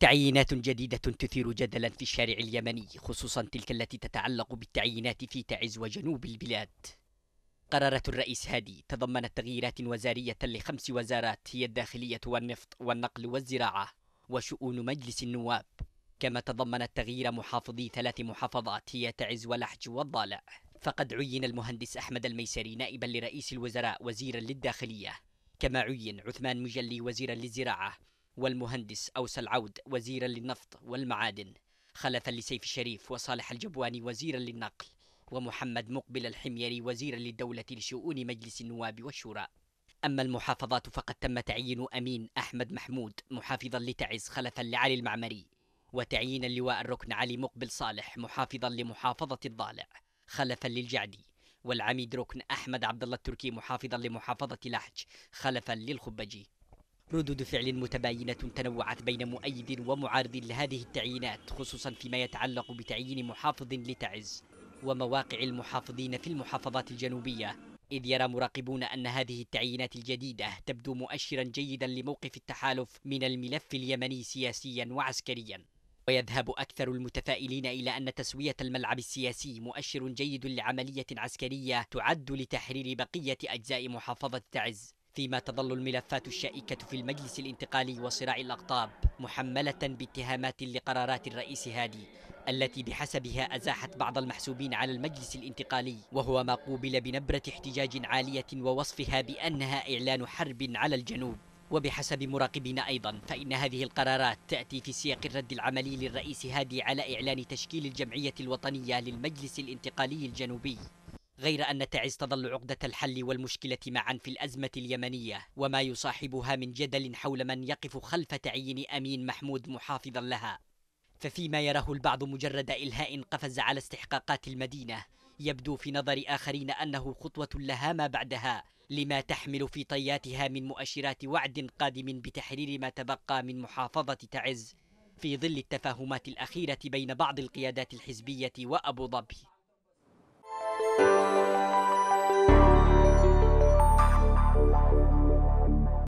تعيينات جديدة تثير جدلا في الشارع اليمني خصوصا تلك التي تتعلق بالتعيينات في تعز وجنوب البلاد قرارات الرئيس هادي تضمنت تغييرات وزارية لخمس وزارات هي الداخلية والنفط والنقل والزراعة وشؤون مجلس النواب كما تضمنت تغيير محافظي ثلاث محافظات هي تعز ولحج والضالع فقد عين المهندس أحمد الميسري نائبا لرئيس الوزراء وزيرا للداخلية كما عين عثمان مجلي وزيرا للزراعة والمهندس أوس العود وزيرا للنفط والمعادن خلفا لسيف الشريف وصالح الجبواني وزيرا للنقل ومحمد مقبل الحميري وزيرا للدولة لشؤون مجلس النواب والشورى أما المحافظات فقد تم تعيين أمين أحمد محمود محافظا لتعز خلفا لعلي المعمري وتعيين اللواء الركن علي مقبل صالح محافظا لمحافظة الضالع خلفا للجعدي والعميد ركن أحمد عبد الله التركي محافظا لمحافظة لحج خلفا للخبجي ردود فعل متباينة تنوعت بين مؤيد ومعارض لهذه التعيينات خصوصا فيما يتعلق بتعيين محافظ لتعز ومواقع المحافظين في المحافظات الجنوبية إذ يرى مراقبون أن هذه التعيينات الجديدة تبدو مؤشرا جيدا لموقف التحالف من الملف اليمني سياسيا وعسكريا ويذهب أكثر المتفائلين إلى أن تسوية الملعب السياسي مؤشر جيد لعملية عسكرية تعد لتحرير بقية أجزاء محافظة تعز فيما تظل الملفات الشائكة في المجلس الانتقالي وصراع الأقطاب محملة باتهامات لقرارات الرئيس هادي التي بحسبها أزاحت بعض المحسوبين على المجلس الانتقالي وهو ما قوبل بنبرة احتجاج عالية ووصفها بأنها إعلان حرب على الجنوب وبحسب مراقبين أيضا فإن هذه القرارات تأتي في سياق الرد العملي للرئيس هادي على إعلان تشكيل الجمعية الوطنية للمجلس الانتقالي الجنوبي غير أن تعز تظل عقدة الحل والمشكلة معا في الأزمة اليمنية وما يصاحبها من جدل حول من يقف خلف تعيين أمين محمود محافظا لها ففيما يراه البعض مجرد إلهاء قفز على استحقاقات المدينة يبدو في نظر آخرين أنه خطوة لها ما بعدها لما تحمل في طياتها من مؤشرات وعد قادم بتحرير ما تبقى من محافظة تعز في ظل التفاهمات الأخيرة بين بعض القيادات الحزبية وأبو ظبي